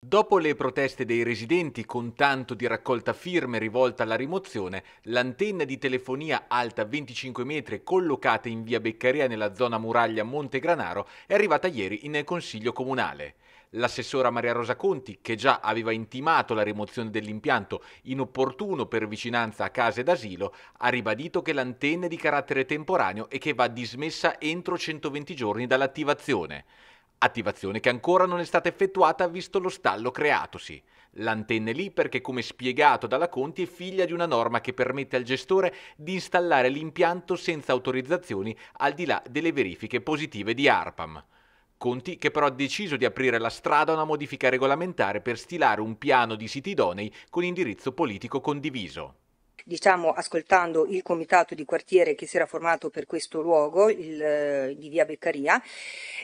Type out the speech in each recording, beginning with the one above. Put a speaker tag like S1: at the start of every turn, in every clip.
S1: Dopo le proteste dei residenti con tanto di raccolta firme rivolta alla rimozione, l'antenna di telefonia alta 25 metri collocata in via Beccaria nella zona muraglia Montegranaro è arrivata ieri in Consiglio Comunale. L'assessora Maria Rosa Conti, che già aveva intimato la rimozione dell'impianto inopportuno per vicinanza a case d'asilo, ha ribadito che l'antenna è di carattere temporaneo e che va dismessa entro 120 giorni dall'attivazione. Attivazione che ancora non è stata effettuata visto lo stallo creatosi. L'antenna è lì perché, come spiegato dalla Conti, è figlia di una norma che permette al gestore di installare l'impianto senza autorizzazioni al di là delle verifiche positive di ARPAM. Conti che però ha deciso di aprire la strada a una modifica regolamentare per stilare un piano di siti idonei con indirizzo politico condiviso
S2: diciamo, ascoltando il comitato di quartiere che si era formato per questo luogo il, eh, di via Beccaria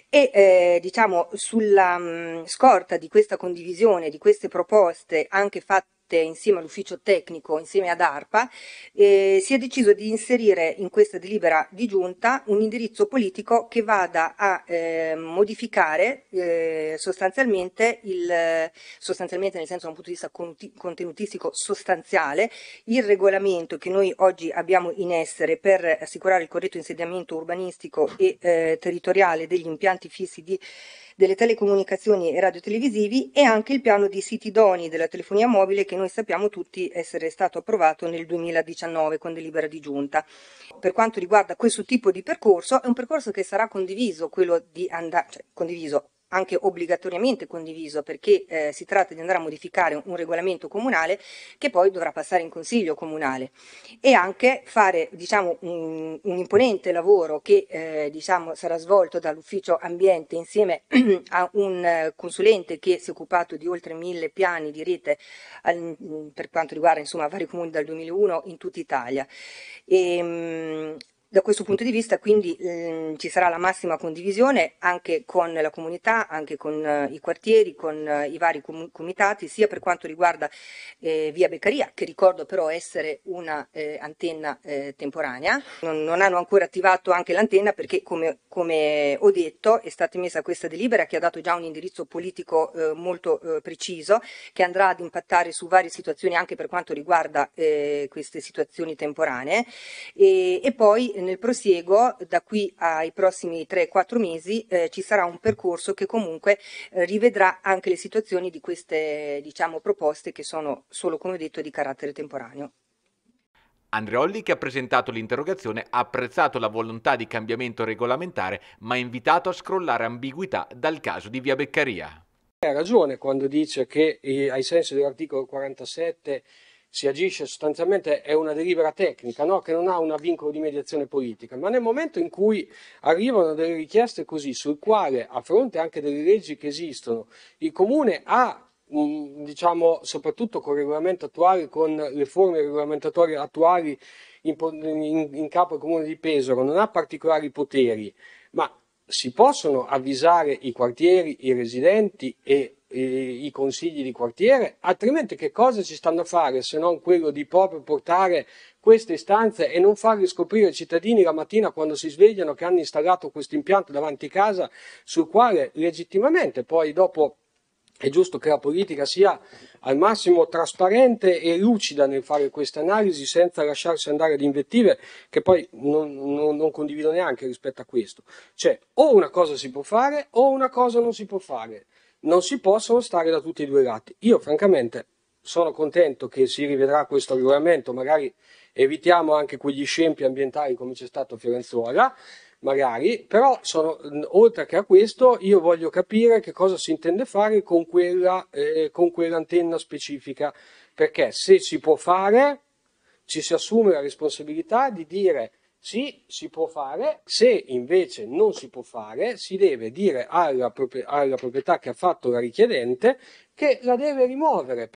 S2: e eh, diciamo, sulla mh, mm, scorta di questa condivisione, di queste proposte anche fatte Corte insieme all'ufficio tecnico, insieme ad ARPA, eh, si è deciso di inserire in questa delibera di giunta un indirizzo politico che vada a eh, modificare eh, sostanzialmente, il, sostanzialmente nel senso da un punto di vista conti, contenutistico sostanziale, il regolamento che noi oggi abbiamo in essere per assicurare il corretto insediamento urbanistico e eh, territoriale degli impianti fissi di delle telecomunicazioni e radiotelevisivi e anche il piano di siti idonei della telefonia mobile che noi sappiamo tutti essere stato approvato nel 2019 con delibera di giunta. Per quanto riguarda questo tipo di percorso, è un percorso che sarà condiviso, quello di andare, cioè condiviso anche obbligatoriamente condiviso perché eh, si tratta di andare a modificare un regolamento comunale che poi dovrà passare in consiglio comunale e anche fare diciamo, un, un imponente lavoro che eh, diciamo, sarà svolto dall'ufficio ambiente insieme a un eh, consulente che si è occupato di oltre mille piani di rete al, per quanto riguarda insomma, vari comuni dal 2001 in tutta Italia. E, ehm, mh, da questo punto di vista quindi ehm, ci sarà la massima condivisione anche con la comunità, anche con eh, i quartieri, con eh, i vari com- comitati, sia per quanto riguarda eh, Via Beccaria, che ricordo però essere una eh, antenna eh, temporanea. Non, non, hanno ancora attivato anche l'antenna perché, come, come, ho detto, è stata emessa questa delibera che ha dato già un indirizzo politico eh, molto preciso, che andrà ad impattare su varie situazioni anche per quanto riguarda queste situazioni temporanee. E, e poi, nel prosieguo, da qui ai prossimi 3-4 mesi, eh, ci sarà un percorso che comunque eh, rivedrà anche le situazioni di queste diciamo, proposte che sono solo, come detto, di carattere temporaneo.
S1: Andreolli, che ha presentato l'interrogazione, ha apprezzato la volontà di cambiamento regolamentare, ma ha invitato a scrollare ambiguità dal caso di Via Beccaria. Ha
S3: ragione quando dice che eh, ai sensi dell'articolo 47 si agisce sostanzialmente è una delibera tecnica no? che non ha un vincolo di mediazione politica, ma nel momento in cui arrivano delle richieste così, sul quale a fronte anche delle leggi che esistono, il comune ha mm, diciamo soprattutto con il regolamento attuale, con le forme regolamentatorie attuali in, in, in capo al comune di Pesaro, non ha particolari poteri, ma si possono avvisare i quartieri, i residenti e i, i consigli di quartiere, altrimenti che cosa ci stanno a fare se non quello di proprio portare queste istanze e non far scoprire ai cittadini la mattina quando si svegliano che hanno installato questo impianto davanti a casa sul quale legittimamente poi dopo è giusto che la politica sia al massimo trasparente e lucida nel fare queste analisi senza lasciarsi andare ad invettive che poi non, non, non, condivido neanche rispetto a questo. Cioè o una cosa si può fare o una cosa non si può fare. Non si possono stare da tutti e due i lati. Io francamente sono contento che si rivedrà questo regolamento, magari evitiamo anche quegli scempi ambientali come c'è stato a Fiorenzuola, magari, però sono, oltre che a questo io voglio capire che cosa si intende fare con, quella, eh, con quell'antenna specifica, perché se si può fare, ci si assume la responsabilità di dire sì, si può fare, se invece non si può fare, si deve dire alla, alla proprietà che ha fatto la richiedente che la deve rimuovere.